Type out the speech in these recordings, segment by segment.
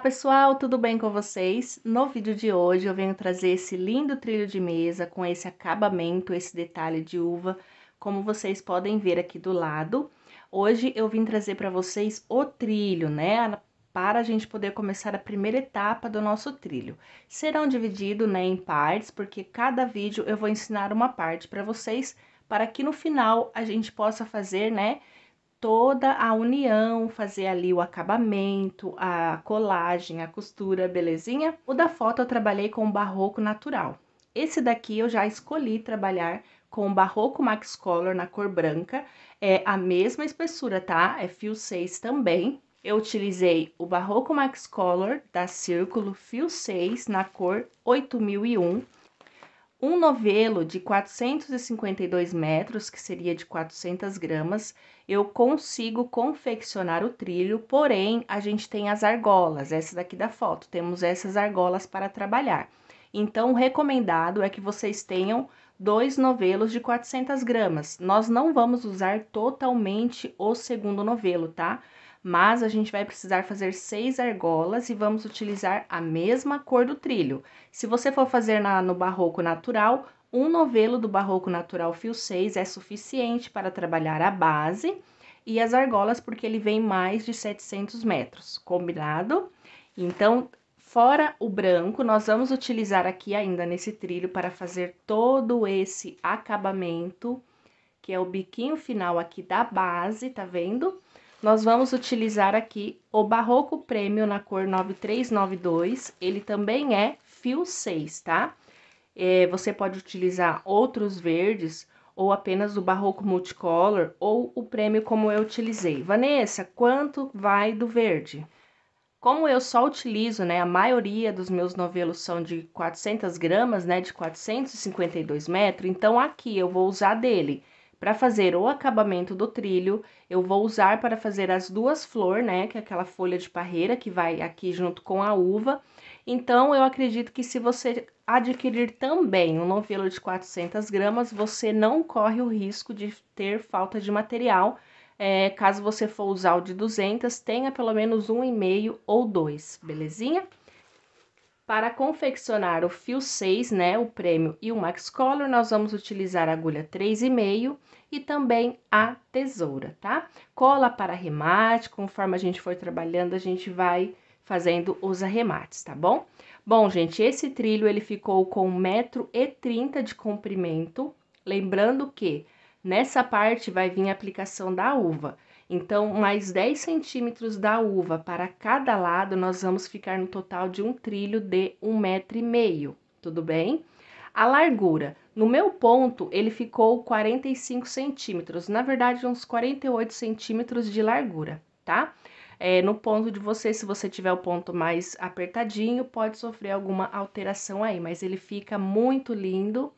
pessoal, tudo bem com vocês? No vídeo de hoje eu venho trazer esse lindo trilho de mesa com esse acabamento, esse detalhe de uva, como vocês podem ver aqui do lado. Hoje eu vim trazer para vocês o trilho, né? Para a gente poder começar a primeira etapa do nosso trilho. Serão divididos né, em partes, porque cada vídeo eu vou ensinar uma parte para vocês, para que no final a gente possa fazer, né? toda a união, fazer ali o acabamento, a colagem, a costura, belezinha? O da foto eu trabalhei com barroco natural. Esse daqui eu já escolhi trabalhar com barroco max color na cor branca, é a mesma espessura, tá? É fio 6 também. Eu utilizei o barroco max color da Círculo fio 6 na cor 8001 um novelo de 452 metros, que seria de 400 gramas, eu consigo confeccionar o trilho, porém a gente tem as argolas, essa daqui da foto, temos essas argolas para trabalhar. Então, o recomendado é que vocês tenham dois novelos de 400 gramas. Nós não vamos usar totalmente o segundo novelo, tá? Mas a gente vai precisar fazer seis argolas e vamos utilizar a mesma cor do trilho. Se você for fazer na, no barroco natural, um novelo do barroco natural fio 6 é suficiente para trabalhar a base e as argolas, porque ele vem mais de 700 metros, combinado? Então, fora o branco, nós vamos utilizar aqui ainda nesse trilho para fazer todo esse acabamento, que é o biquinho final aqui da base, tá vendo? Nós vamos utilizar aqui o Barroco Premium na cor 9392, ele também é fio 6, tá? Tá? É, você pode utilizar outros verdes ou apenas o barroco multicolor ou o prêmio como eu utilizei. Vanessa, quanto vai do verde? Como eu só utilizo, né, a maioria dos meus novelos são de 400 gramas, né, de 452 metros, então aqui eu vou usar dele para fazer o acabamento do trilho, eu vou usar para fazer as duas flores, né, que é aquela folha de parreira que vai aqui junto com a uva, então, eu acredito que se você adquirir também um novelo de 400 gramas, você não corre o risco de ter falta de material. É, caso você for usar o de 200, tenha pelo menos um e meio ou dois, belezinha? Para confeccionar o fio 6, né, o prêmio e o max Color, nós vamos utilizar a agulha 3,5 e também a tesoura, tá? Cola para remate, conforme a gente for trabalhando, a gente vai fazendo os arremates, tá bom? Bom, gente, esse trilho ele ficou com 1,30m de comprimento, lembrando que nessa parte vai vir a aplicação da uva. Então, mais 10 centímetros da uva para cada lado, nós vamos ficar no total de um trilho de 1,5m, tudo bem? A largura, no meu ponto, ele ficou 45 centímetros, na verdade, uns 48 centímetros de largura, tá? É, no ponto de você, se você tiver o ponto mais apertadinho, pode sofrer alguma alteração aí, mas ele fica muito lindo.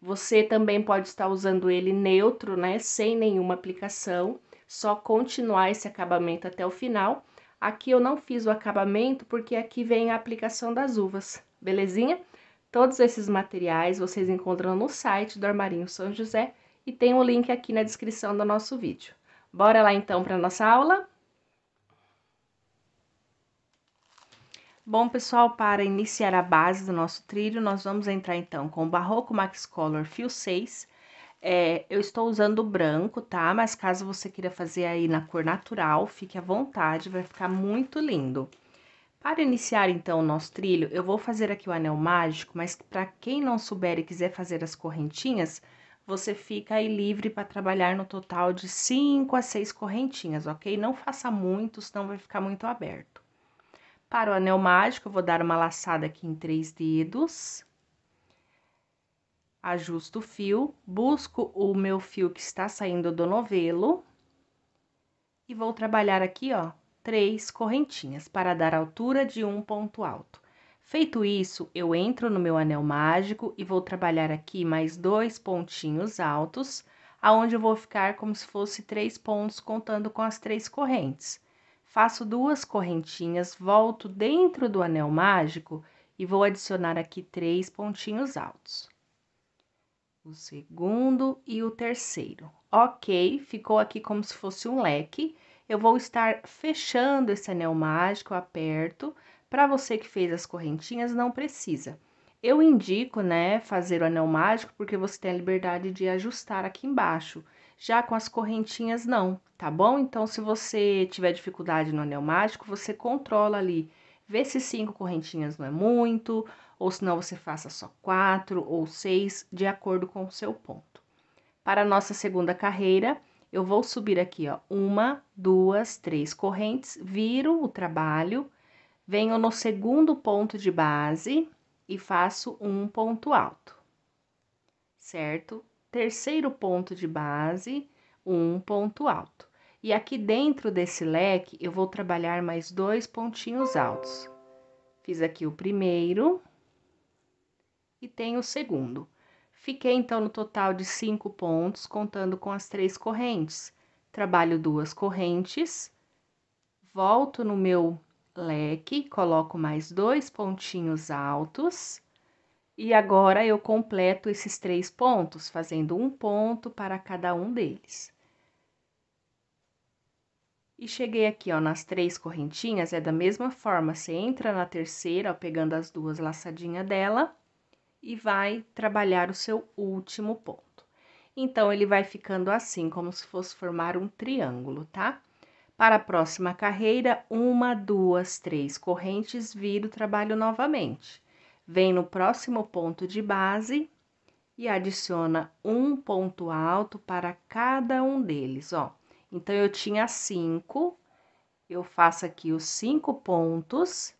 Você também pode estar usando ele neutro, né, sem nenhuma aplicação, só continuar esse acabamento até o final. Aqui eu não fiz o acabamento porque aqui vem a aplicação das uvas, belezinha? Todos esses materiais vocês encontram no site do Armarinho São José e tem o um link aqui na descrição do nosso vídeo. Bora lá então para nossa aula? Bom, pessoal, para iniciar a base do nosso trilho, nós vamos entrar então com o Barroco Max Color Fio 6. É, eu estou usando o branco, tá? Mas caso você queira fazer aí na cor natural, fique à vontade, vai ficar muito lindo. Para iniciar então o nosso trilho, eu vou fazer aqui o anel mágico, mas para quem não souber e quiser fazer as correntinhas, você fica aí livre para trabalhar no total de 5 a 6 correntinhas, ok? Não faça muito, senão vai ficar muito aberto. Para o anel mágico, eu vou dar uma laçada aqui em três dedos. Ajusto o fio, busco o meu fio que está saindo do novelo. E vou trabalhar aqui, ó, três correntinhas para dar altura de um ponto alto. Feito isso, eu entro no meu anel mágico e vou trabalhar aqui mais dois pontinhos altos, aonde eu vou ficar como se fosse três pontos contando com as três correntes. Faço duas correntinhas, volto dentro do anel mágico e vou adicionar aqui três pontinhos altos. O segundo e o terceiro. Ok, ficou aqui como se fosse um leque. Eu vou estar fechando esse anel mágico, aperto. Para você que fez as correntinhas, não precisa. Eu indico, né, fazer o anel mágico, porque você tem a liberdade de ajustar aqui embaixo. Já com as correntinhas, não, tá bom? Então, se você tiver dificuldade no anel mágico, você controla ali. Vê se cinco correntinhas não é muito, ou se não você faça só quatro ou seis, de acordo com o seu ponto. Para a nossa segunda carreira, eu vou subir aqui, ó, uma, duas, três correntes, viro o trabalho, venho no segundo ponto de base e faço um ponto alto, certo? terceiro ponto de base, um ponto alto. E aqui dentro desse leque, eu vou trabalhar mais dois pontinhos altos. Fiz aqui o primeiro e tem o segundo. Fiquei, então, no total de cinco pontos, contando com as três correntes. Trabalho duas correntes, volto no meu leque, coloco mais dois pontinhos altos e agora eu completo esses três pontos, fazendo um ponto para cada um deles. E cheguei aqui, ó, nas três correntinhas, é da mesma forma, você entra na terceira, ó, pegando as duas laçadinhas dela, e vai trabalhar o seu último ponto. Então, ele vai ficando assim, como se fosse formar um triângulo, tá? Para a próxima carreira, uma, duas, três correntes, viro o trabalho novamente vem no próximo ponto de base e adiciona um ponto alto para cada um deles, ó. Então, eu tinha cinco, eu faço aqui os cinco pontos.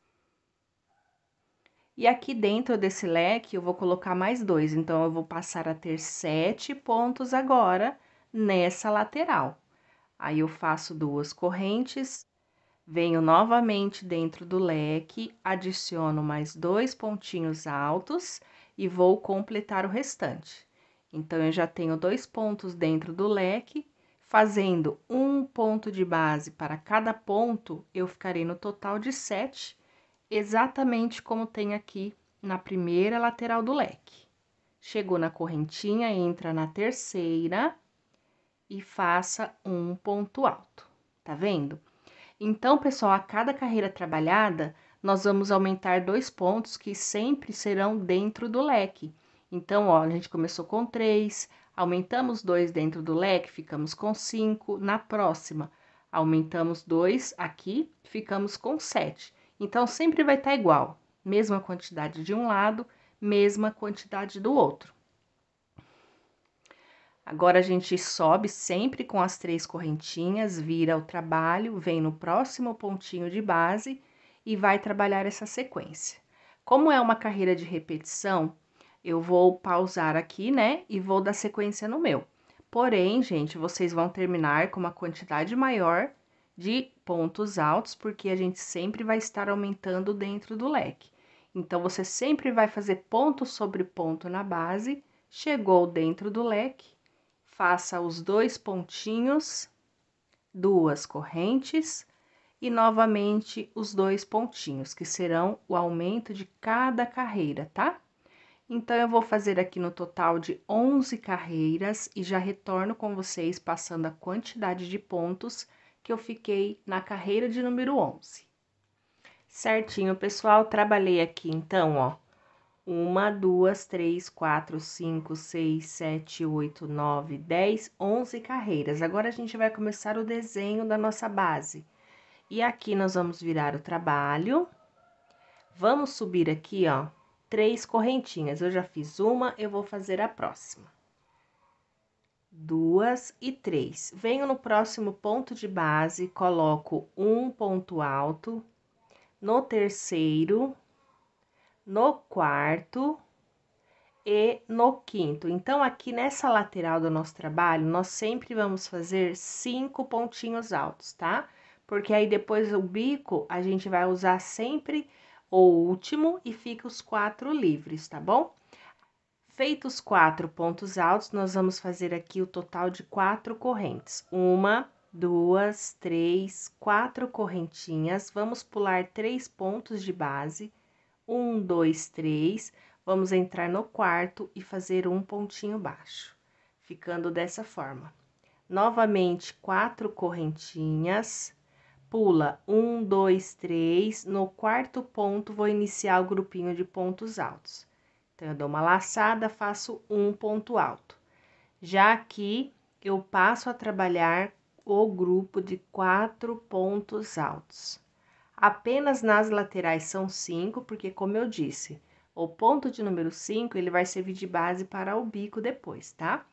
E aqui dentro desse leque, eu vou colocar mais dois. Então, eu vou passar a ter sete pontos agora nessa lateral. Aí, eu faço duas correntes, Venho novamente dentro do leque, adiciono mais dois pontinhos altos e vou completar o restante. Então, eu já tenho dois pontos dentro do leque, fazendo um ponto de base para cada ponto, eu ficarei no total de sete, exatamente como tem aqui na primeira lateral do leque. Chegou na correntinha, entra na terceira e faça um ponto alto, tá vendo? Então, pessoal, a cada carreira trabalhada, nós vamos aumentar dois pontos que sempre serão dentro do leque. Então, ó, a gente começou com três, aumentamos dois dentro do leque, ficamos com cinco. Na próxima, aumentamos dois aqui, ficamos com sete. Então, sempre vai estar tá igual, mesma quantidade de um lado, mesma quantidade do outro. Agora a gente sobe sempre com as três correntinhas, vira o trabalho, vem no próximo pontinho de base e vai trabalhar essa sequência. Como é uma carreira de repetição, eu vou pausar aqui, né, e vou dar sequência no meu. Porém, gente, vocês vão terminar com uma quantidade maior de pontos altos, porque a gente sempre vai estar aumentando dentro do leque. Então, você sempre vai fazer ponto sobre ponto na base, chegou dentro do leque, faça os dois pontinhos, duas correntes e novamente os dois pontinhos, que serão o aumento de cada carreira, tá? Então, eu vou fazer aqui no total de 11 carreiras e já retorno com vocês passando a quantidade de pontos que eu fiquei na carreira de número 11. Certinho, pessoal, trabalhei aqui então, ó, uma, duas, três, quatro, cinco, seis, sete, oito, nove, dez, onze carreiras. Agora a gente vai começar o desenho da nossa base. E aqui nós vamos virar o trabalho. Vamos subir aqui, ó, três correntinhas. Eu já fiz uma, eu vou fazer a próxima. Duas e três. Venho no próximo ponto de base, coloco um ponto alto. No terceiro, no quarto e no quinto. Então, aqui nessa lateral do nosso trabalho, nós sempre vamos fazer cinco pontinhos altos, tá? Porque aí depois o bico a gente vai usar sempre o último e fica os quatro livres, tá bom? Feitos quatro pontos altos, nós vamos fazer aqui o total de quatro correntes. Uma, duas, três, quatro correntinhas. Vamos pular três pontos de base um, dois, três. Vamos entrar no quarto e fazer um pontinho baixo, ficando dessa forma. Novamente, quatro correntinhas. Pula um, dois, três. No quarto ponto, vou iniciar o grupinho de pontos altos. Então, eu dou uma laçada, faço um ponto alto. Já aqui, eu passo a trabalhar o grupo de quatro pontos altos. Apenas nas laterais são 5, porque como eu disse, o ponto de número 5, ele vai servir de base para o bico depois, tá?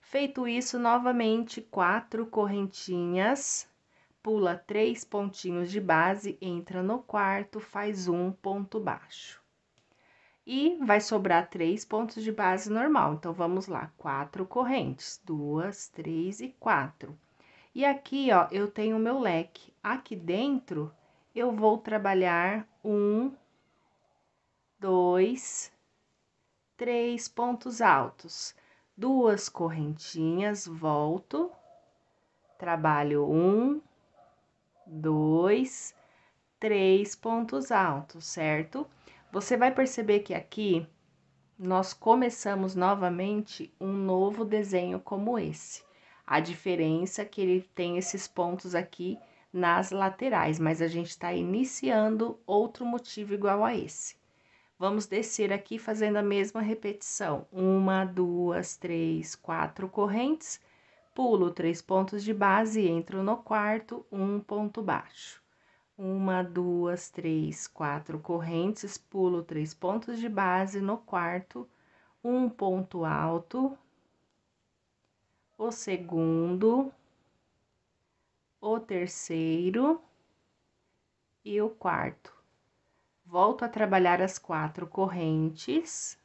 Feito isso, novamente, quatro correntinhas, pula três pontinhos de base, entra no quarto, faz um ponto baixo. E vai sobrar três pontos de base normal. Então, vamos lá, quatro correntes, duas, três e quatro. E aqui, ó, eu tenho o meu leque. Aqui dentro, eu vou trabalhar um, dois, três pontos altos, duas correntinhas, volto, trabalho um, dois, três pontos altos, certo? Você vai perceber que aqui nós começamos novamente um novo desenho como esse. A diferença é que ele tem esses pontos aqui nas laterais, mas a gente está iniciando outro motivo igual a esse. Vamos descer aqui fazendo a mesma repetição. Uma, duas, três, quatro correntes, pulo três pontos de base, entro no quarto, um ponto baixo. Uma, duas, três, quatro correntes, pulo três pontos de base no quarto, um ponto alto, o segundo, o terceiro e o quarto. Volto a trabalhar as quatro correntes,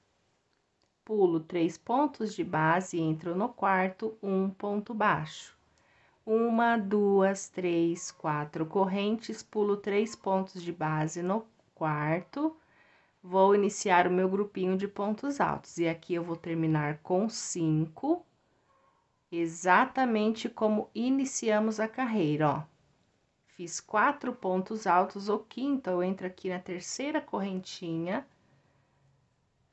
pulo três pontos de base e entro no quarto, um ponto baixo. Uma, duas, três, quatro correntes, pulo três pontos de base no quarto, vou iniciar o meu grupinho de pontos altos. E aqui eu vou terminar com cinco exatamente como iniciamos a carreira, ó. Fiz quatro pontos altos ou quinto eu entro aqui na terceira correntinha,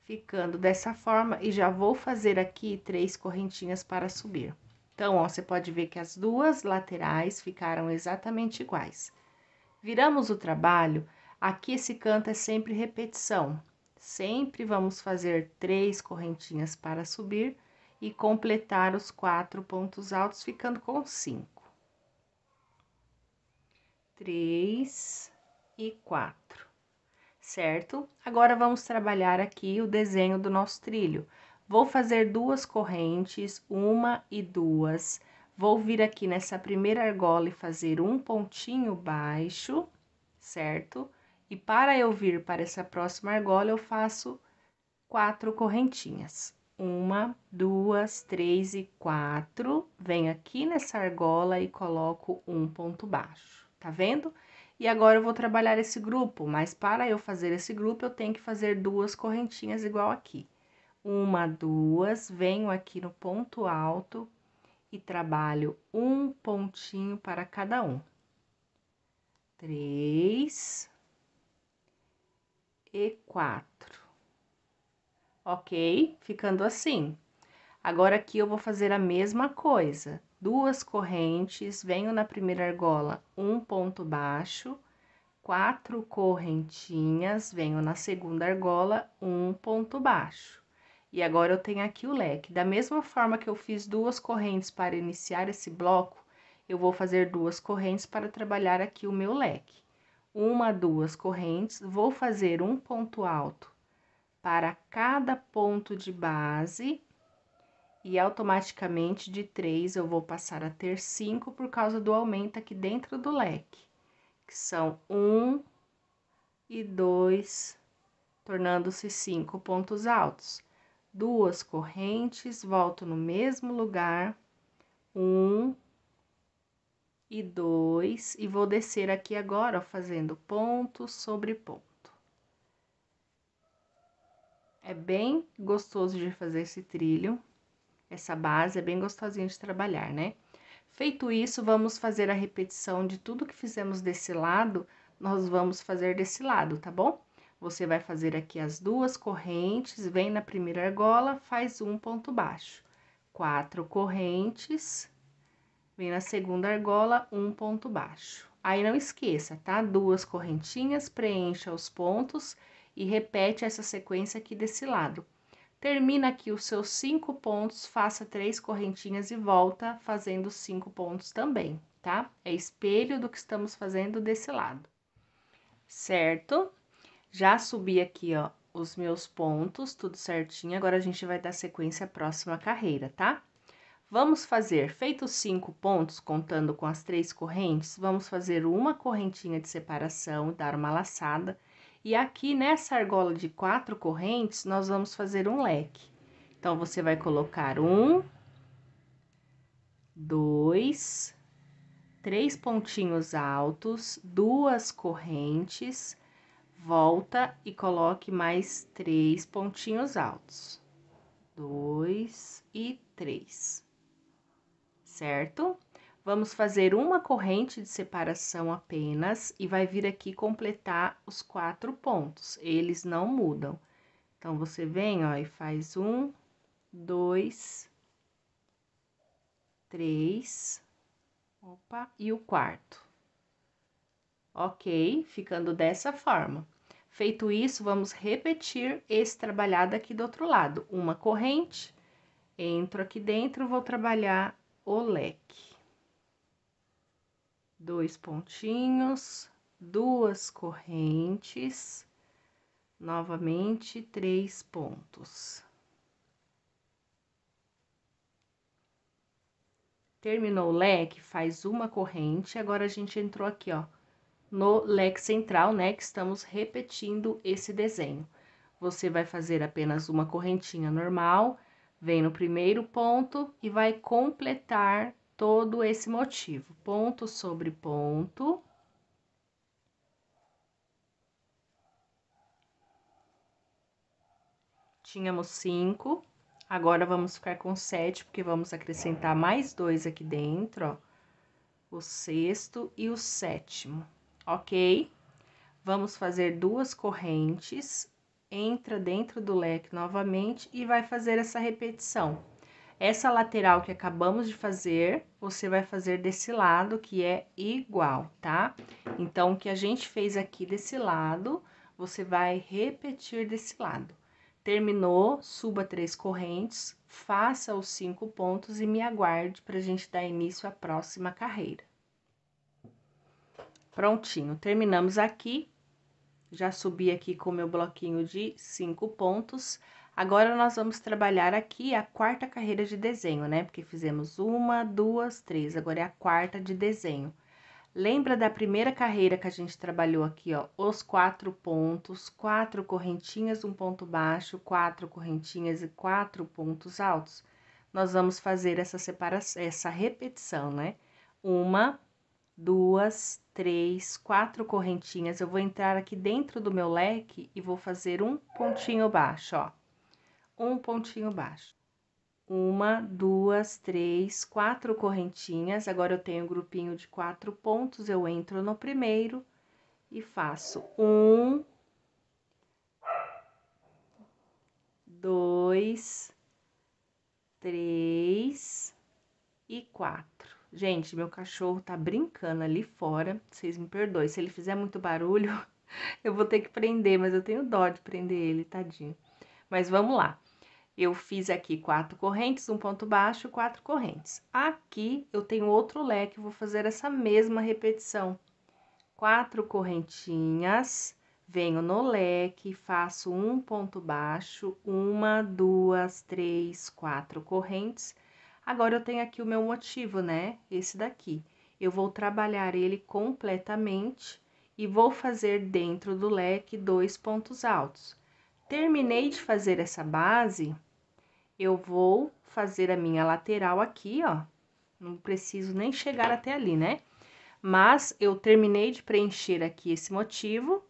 ficando dessa forma, e já vou fazer aqui três correntinhas para subir. Então, ó, você pode ver que as duas laterais ficaram exatamente iguais. Viramos o trabalho, aqui esse canto é sempre repetição. Sempre vamos fazer três correntinhas para subir e completar os quatro pontos altos, ficando com cinco. Três e quatro, certo? Agora, vamos trabalhar aqui o desenho do nosso trilho. Vou fazer duas correntes, uma e duas. Vou vir aqui nessa primeira argola e fazer um pontinho baixo, certo? E para eu vir para essa próxima argola, eu faço quatro correntinhas uma, duas, três e quatro. Venho aqui nessa argola e coloco um ponto baixo, tá vendo? E agora eu vou trabalhar esse grupo, mas para eu fazer esse grupo, eu tenho que fazer duas correntinhas igual aqui. Uma, duas, venho aqui no ponto alto e trabalho um pontinho para cada um. Três e quatro ok? Ficando assim. Agora aqui eu vou fazer a mesma coisa. Duas correntes, venho na primeira argola, um ponto baixo, quatro correntinhas, venho na segunda argola, um ponto baixo. E agora eu tenho aqui o leque. Da mesma forma que eu fiz duas correntes para iniciar esse bloco, eu vou fazer duas correntes para trabalhar aqui o meu leque. Uma, duas correntes, vou fazer um ponto alto para cada ponto de base e automaticamente de 3 eu vou passar a ter 5 por causa do aumento aqui dentro do leque, que são 1 um e 2, tornando-se 5 pontos altos. Duas correntes, volto no mesmo lugar, 1 um e 2, e vou descer aqui agora, fazendo ponto sobre ponto. É bem gostoso de fazer esse trilho, essa base, é bem gostosinha de trabalhar, né? Feito isso, vamos fazer a repetição de tudo que fizemos desse lado, nós vamos fazer desse lado, tá bom? Você vai fazer aqui as duas correntes, vem na primeira argola, faz um ponto baixo. Quatro correntes, vem na segunda argola, um ponto baixo. Aí não esqueça, tá? Duas correntinhas, preencha os pontos e repete essa sequência aqui desse lado. Termina aqui os seus cinco pontos, faça três correntinhas e volta fazendo cinco pontos também, tá? É espelho do que estamos fazendo desse lado. Certo? Já subi aqui, ó, os meus pontos, tudo certinho. Agora, a gente vai dar sequência à próxima carreira, tá? Vamos fazer, feito cinco pontos, contando com as três correntes, vamos fazer uma correntinha de separação, dar uma laçada e aqui nessa argola de quatro correntes, nós vamos fazer um leque. Então, você vai colocar um, dois, três pontinhos altos, duas correntes, volta e coloque mais três pontinhos altos. Dois e três, certo? Vamos fazer uma corrente de separação apenas e vai vir aqui completar os quatro pontos, eles não mudam. Então, você vem, ó, e faz um, dois, três, opa, e o quarto. Ok? Ficando dessa forma. Feito isso, vamos repetir esse trabalhado aqui do outro lado. Uma corrente, entro aqui dentro, vou trabalhar o leque dois pontinhos, duas correntes, novamente três pontos. Terminou o leque, faz uma corrente, agora a gente entrou aqui, ó, no leque central, né, que estamos repetindo esse desenho. Você vai fazer apenas uma correntinha normal, vem no primeiro ponto e vai completar todo esse motivo. Ponto sobre ponto. Tínhamos cinco, agora vamos ficar com sete, porque vamos acrescentar mais dois aqui dentro, ó. O sexto e o sétimo, ok? Vamos fazer duas correntes, entra dentro do leque novamente e vai fazer essa repetição. Essa lateral que acabamos de fazer, você vai fazer desse lado, que é igual, tá? Então, o que a gente fez aqui desse lado, você vai repetir desse lado. Terminou, suba três correntes, faça os cinco pontos e me aguarde para a gente dar início à próxima carreira. Prontinho, terminamos aqui. Já subi aqui com meu bloquinho de cinco pontos. Agora nós vamos trabalhar aqui a quarta carreira de desenho, né? Porque fizemos uma, duas, três, agora é a quarta de desenho. Lembra da primeira carreira que a gente trabalhou aqui, ó? Os quatro pontos, quatro correntinhas, um ponto baixo, quatro correntinhas e quatro pontos altos. Nós vamos fazer essa separação, essa repetição, né? Uma, duas, três, quatro correntinhas. Eu vou entrar aqui dentro do meu leque e vou fazer um pontinho baixo, ó um pontinho baixo. Uma, duas, três, quatro correntinhas. Agora eu tenho um grupinho de quatro pontos, eu entro no primeiro e faço um, dois, três e quatro. Gente, meu cachorro tá brincando ali fora. Vocês me perdoem, se ele fizer muito barulho, eu vou ter que prender, mas eu tenho dó de prender ele, tadinho. Mas vamos lá. Eu fiz aqui quatro correntes, um ponto baixo, quatro correntes. Aqui eu tenho outro leque, vou fazer essa mesma repetição. Quatro correntinhas, venho no leque, faço um ponto baixo, uma, duas, três, quatro correntes. Agora eu tenho aqui o meu motivo, né? Esse daqui. Eu vou trabalhar ele completamente e vou fazer dentro do leque dois pontos altos terminei de fazer essa base, eu vou fazer a minha lateral aqui, ó. Não preciso nem chegar até ali, né? Mas eu terminei de preencher aqui esse motivo.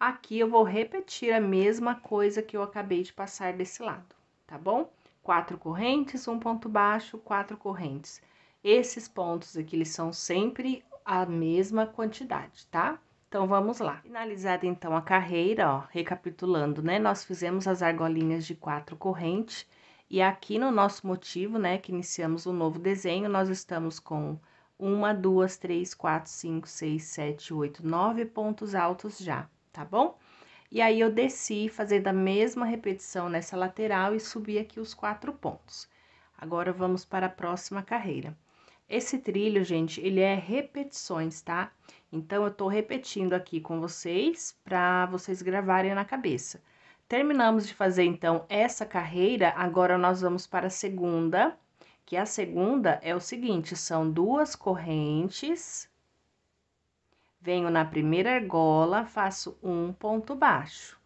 Aqui eu vou repetir a mesma coisa que eu acabei de passar desse lado, tá bom? Quatro correntes, um ponto baixo, quatro correntes. Esses pontos aqui, eles são sempre a mesma quantidade, tá? Então vamos lá. Finalizada então a carreira, ó, recapitulando, né? Nós fizemos as argolinhas de quatro correntes e aqui no nosso motivo, né, que iniciamos o um novo desenho, nós estamos com uma, duas, três, quatro, cinco, seis, sete, oito, nove pontos altos já, tá bom? E aí eu desci fazendo a mesma repetição nessa lateral e subi aqui os quatro pontos. Agora vamos para a próxima carreira. Esse trilho, gente, ele é repetições, tá? Então, eu estou repetindo aqui com vocês para vocês gravarem na cabeça. Terminamos de fazer então essa carreira, agora nós vamos para a segunda, que a segunda é o seguinte: são duas correntes. Venho na primeira argola, faço um ponto baixo.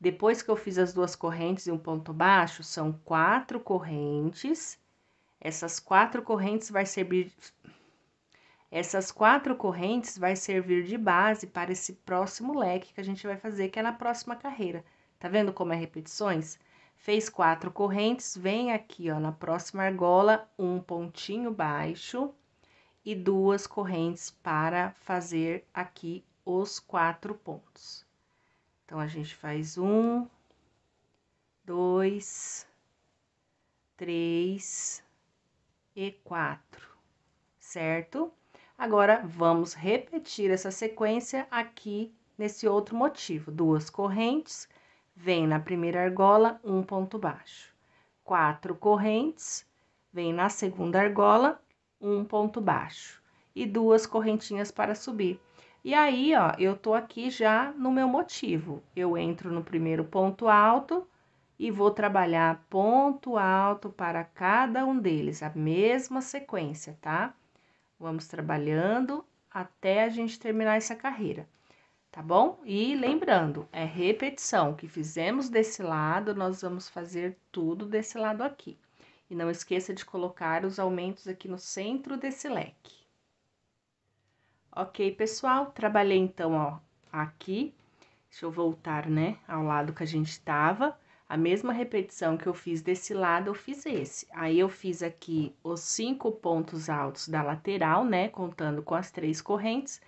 Depois que eu fiz as duas correntes e um ponto baixo, são quatro correntes. Essas quatro correntes vai servir, essas quatro correntes vai servir de base para esse próximo leque que a gente vai fazer, que é na próxima carreira. Tá vendo como é repetições? Fez quatro correntes, vem aqui, ó, na próxima argola, um pontinho baixo e duas correntes para fazer aqui os quatro pontos. Então, a gente faz um, dois, três e quatro, certo? Agora vamos repetir essa sequência aqui nesse outro motivo. Duas correntes, vem na primeira argola um ponto baixo. Quatro correntes, vem na segunda argola um ponto baixo e duas correntinhas para subir. E aí, ó, eu tô aqui já no meu motivo. Eu entro no primeiro ponto alto e vou trabalhar ponto alto para cada um deles, a mesma sequência, tá? Vamos trabalhando até a gente terminar essa carreira, tá bom? E lembrando, é repetição que fizemos desse lado, nós vamos fazer tudo desse lado aqui. E não esqueça de colocar os aumentos aqui no centro desse leque. Ok, pessoal, trabalhei então, ó, aqui. Deixa eu voltar, né, ao lado que a gente estava a mesma repetição que eu fiz desse lado, eu fiz esse. Aí, eu fiz aqui os cinco pontos altos da lateral, né? Contando com as três correntes.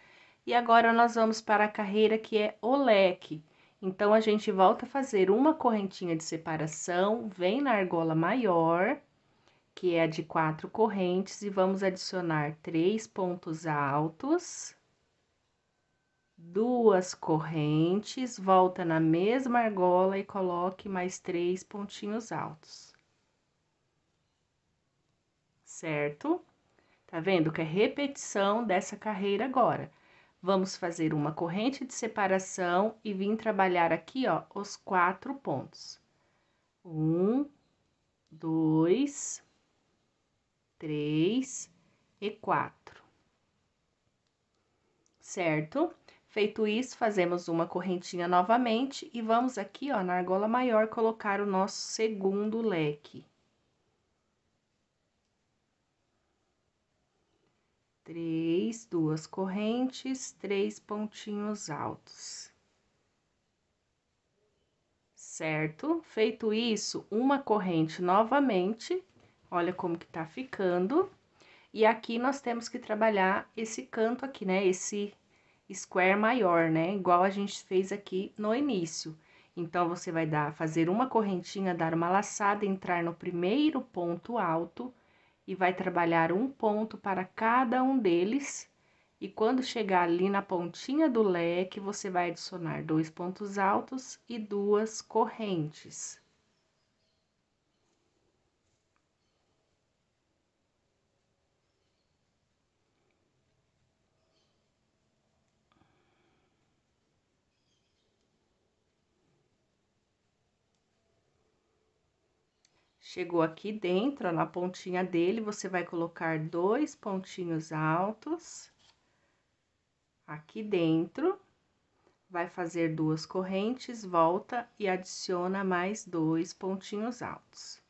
E agora, nós vamos para a carreira que é o leque. Então, a gente volta a fazer uma correntinha de separação, vem na argola maior, que é a de quatro correntes, e vamos adicionar três pontos altos duas correntes, volta na mesma argola e coloque mais três pontinhos altos. Certo? Tá vendo que é repetição dessa carreira agora. Vamos fazer uma corrente de separação e vim trabalhar aqui, ó, os quatro pontos. Um, dois, três e quatro. Certo? Feito isso, fazemos uma correntinha novamente e vamos aqui, ó, na argola maior, colocar o nosso segundo leque. Três, duas correntes, três pontinhos altos. Certo? Feito isso, uma corrente novamente, olha como que tá ficando. E aqui nós temos que trabalhar esse canto aqui, né, esse square maior, né? Igual a gente fez aqui no início. Então, você vai dar, fazer uma correntinha, dar uma laçada, entrar no primeiro ponto alto e vai trabalhar um ponto para cada um deles. E quando chegar ali na pontinha do leque, você vai adicionar dois pontos altos e duas correntes. Chegou aqui dentro, na pontinha dele, você vai colocar dois pontinhos altos aqui dentro, vai fazer duas correntes, volta e adiciona mais dois pontinhos altos.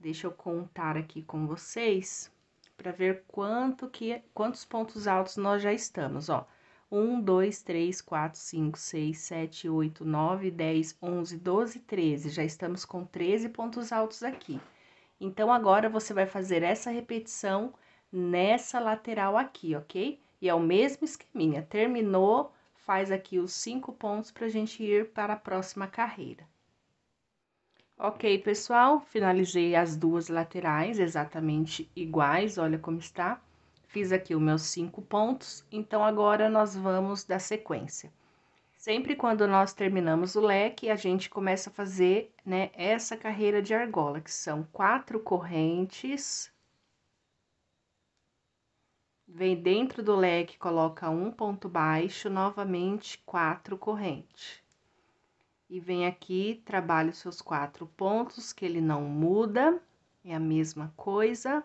Deixa eu contar aqui com vocês para ver quanto que quantos pontos altos nós já estamos, ó. 1, 2, 3, 4, 5, 6, 7, 8, 9, 10, 11, 12, 13. Já estamos com 13 pontos altos aqui. Então, agora você vai fazer essa repetição nessa lateral aqui, ok? E é o mesmo esqueminha. Terminou, faz aqui os cinco pontos para a gente ir para a próxima carreira. Ok, pessoal, finalizei as duas laterais exatamente iguais, olha como está. Fiz aqui os meus cinco pontos, então agora nós vamos dar sequência. Sempre quando nós terminamos o leque, a gente começa a fazer, né, essa carreira de argola, que são quatro correntes. Vem dentro do leque, coloca um ponto baixo, novamente quatro correntes. E vem aqui, trabalha os seus quatro pontos, que ele não muda, é a mesma coisa.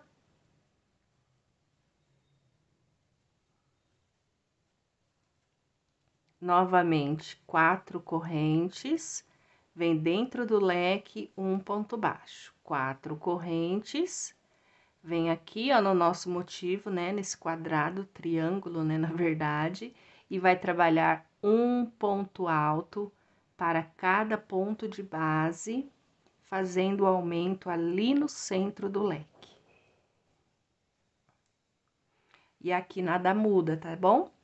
Novamente, quatro correntes, vem dentro do leque um ponto baixo. Quatro correntes, vem aqui ó, no nosso motivo, né? Nesse quadrado, triângulo, né? Na verdade, e vai trabalhar um ponto alto para cada ponto de base, fazendo o aumento ali no centro do leque. E aqui nada muda, tá bom?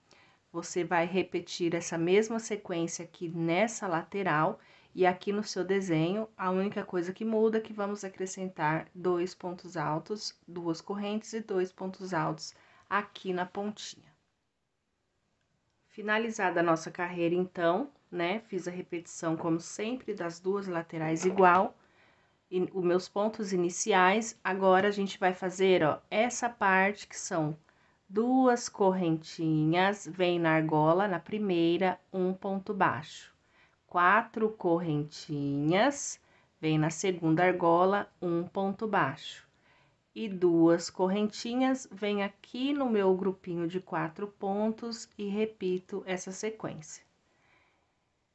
Você vai repetir essa mesma sequência aqui nessa lateral e aqui no seu desenho, a única coisa que muda é que vamos acrescentar dois pontos altos, duas correntes e dois pontos altos aqui na pontinha. Finalizada a nossa carreira, então, né, fiz a repetição, como sempre, das duas laterais igual, e os meus pontos iniciais. Agora, a gente vai fazer, ó, essa parte que são duas correntinhas, vem na argola, na primeira, um ponto baixo. Quatro correntinhas, vem na segunda argola, um ponto baixo. E duas correntinhas, vem aqui no meu grupinho de quatro pontos e repito essa sequência.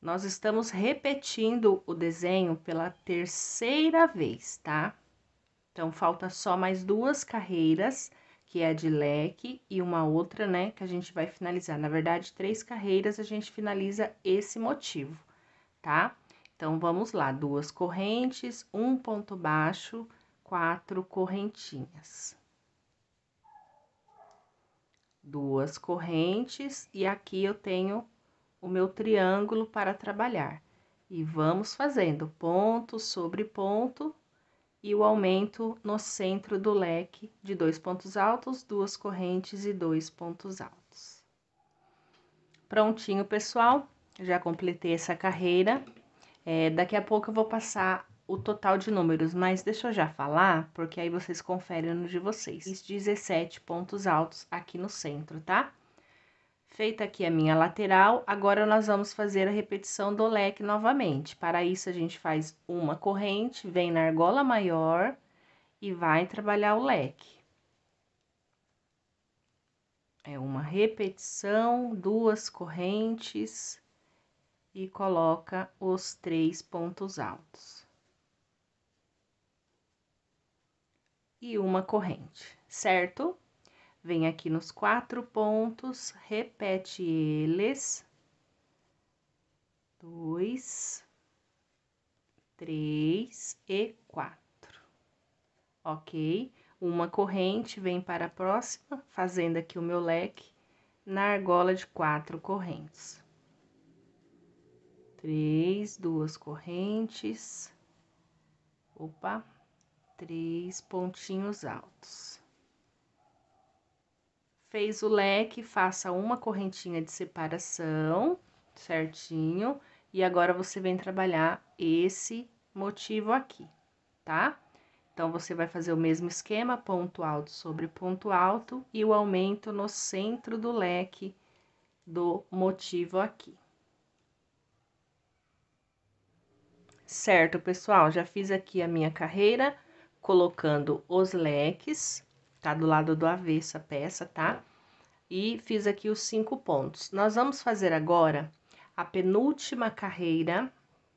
Nós estamos repetindo o desenho pela terceira vez, tá? Então, falta só mais duas carreiras que é a de leque, e uma outra, né, que a gente vai finalizar. Na verdade, três carreiras a gente finaliza esse motivo, tá? Então, vamos lá, duas correntes, um ponto baixo, quatro correntinhas. Duas correntes, e aqui eu tenho o meu triângulo para trabalhar. E vamos fazendo ponto sobre ponto e o aumento no centro do leque de dois pontos altos, duas correntes e dois pontos altos. Prontinho, pessoal. Já completei essa carreira. É, daqui a pouco eu vou passar o total de números, mas deixa eu já falar, porque aí vocês conferem no de vocês. 17 pontos altos aqui no centro, tá? Feita aqui a minha lateral, agora nós vamos fazer a repetição do leque novamente. Para isso, a gente faz uma corrente, vem na argola maior e vai trabalhar o leque. É uma repetição, duas correntes e coloca os três pontos altos. E uma corrente, certo? vem aqui nos quatro pontos, repete eles. Dois, três e quatro. Ok? Uma corrente vem para a próxima, fazendo aqui o meu leque na argola de quatro correntes. Três, duas correntes. Opa! Três pontinhos altos. Fez o leque, faça uma correntinha de separação, certinho. E agora você vem trabalhar esse motivo aqui, tá? Então, você vai fazer o mesmo esquema, ponto alto sobre ponto alto e o aumento no centro do leque do motivo aqui. Certo, pessoal, já fiz aqui a minha carreira colocando os leques, ficar do lado do avesso a peça, tá? E fiz aqui os cinco pontos. Nós vamos fazer agora a penúltima carreira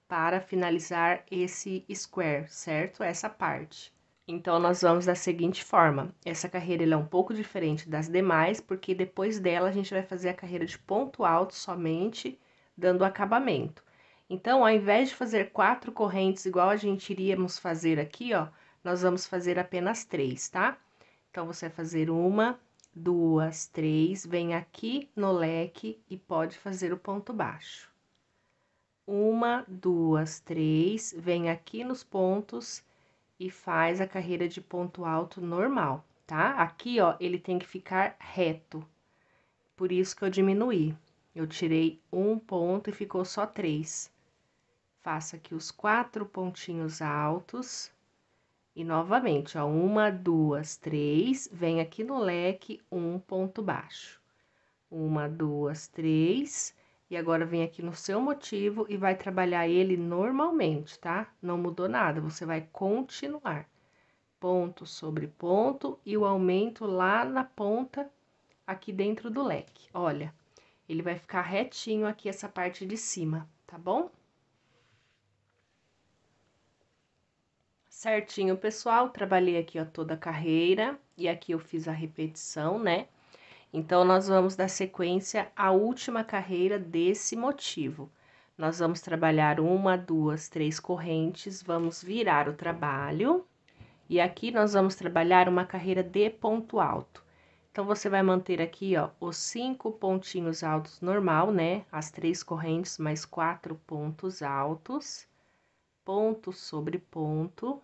para finalizar esse square, certo? Essa parte. Então, nós vamos da seguinte forma. Essa carreira é um pouco diferente das demais, porque depois dela a gente vai fazer a carreira de ponto alto somente, dando acabamento. Então, ao invés de fazer quatro correntes igual a gente iríamos fazer aqui, ó, nós vamos fazer apenas três, tá? Então, você vai fazer uma, duas, três, vem aqui no leque e pode fazer o ponto baixo. Uma, duas, três, vem aqui nos pontos e faz a carreira de ponto alto normal, tá? Aqui, ó, ele tem que ficar reto, por isso que eu diminuí. Eu tirei um ponto e ficou só três. Faço aqui os quatro pontinhos altos e novamente, ó, uma, duas, três, vem aqui no leque um ponto baixo. Uma, duas, três, e agora vem aqui no seu motivo e vai trabalhar ele normalmente, tá? Não mudou nada, você vai continuar. Ponto sobre ponto e o aumento lá na ponta aqui dentro do leque. Olha, ele vai ficar retinho aqui essa parte de cima, tá bom? certinho, pessoal. Trabalhei aqui, ó, toda a carreira. E aqui eu fiz a repetição, né? Então, nós vamos dar sequência à última carreira desse motivo. Nós vamos trabalhar uma, duas, três correntes, vamos virar o trabalho. E aqui nós vamos trabalhar uma carreira de ponto alto. Então, você vai manter aqui, ó, os cinco pontinhos altos normal, né? As três correntes mais quatro pontos altos, ponto sobre ponto,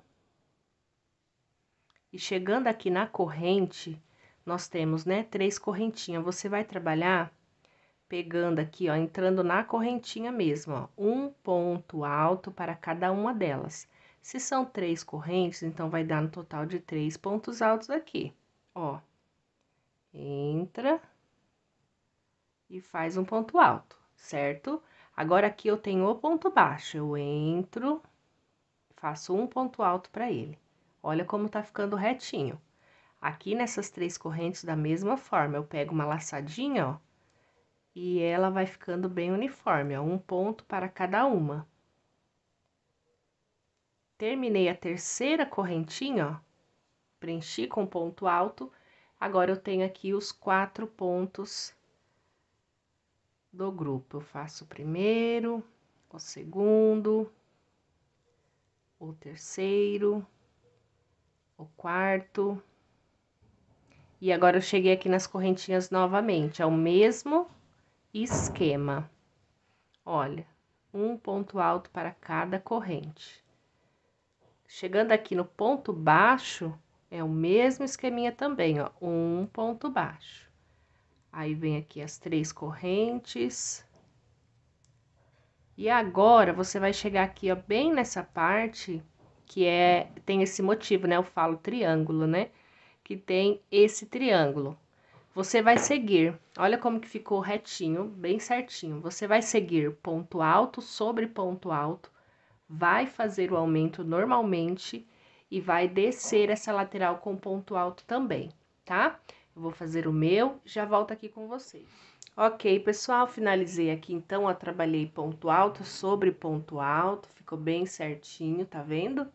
e chegando aqui na corrente, nós temos, né, três correntinhas. Você vai trabalhar pegando aqui, ó, entrando na correntinha mesmo, ó, um ponto alto para cada uma delas. Se são três correntes, então vai dar no total de três pontos altos aqui, ó. Entra e faz um ponto alto, certo? Agora aqui eu tenho o ponto baixo, eu entro, faço um ponto alto para ele. Olha como tá ficando retinho. Aqui nessas três correntes, da mesma forma, eu pego uma laçadinha, ó, e ela vai ficando bem uniforme, ó, um ponto para cada uma. Terminei a terceira correntinha, ó, preenchi com ponto alto, agora eu tenho aqui os quatro pontos do grupo. Eu faço o primeiro, o segundo, o terceiro o quarto. E agora eu cheguei aqui nas correntinhas novamente, é o mesmo esquema. Olha, um ponto alto para cada corrente. Chegando aqui no ponto baixo, é o mesmo esqueminha também, ó, um ponto baixo. Aí vem aqui as três correntes. E agora, você vai chegar aqui, ó, bem nessa parte que é tem esse motivo, né? Eu falo triângulo, né? Que tem esse triângulo. Você vai seguir. Olha como que ficou retinho, bem certinho. Você vai seguir ponto alto sobre ponto alto, vai fazer o aumento normalmente e vai descer essa lateral com ponto alto também, tá? Eu vou fazer o meu, já volto aqui com vocês. Ok, pessoal, finalizei aqui então, Eu trabalhei ponto alto sobre ponto alto, ficou bem certinho, tá vendo?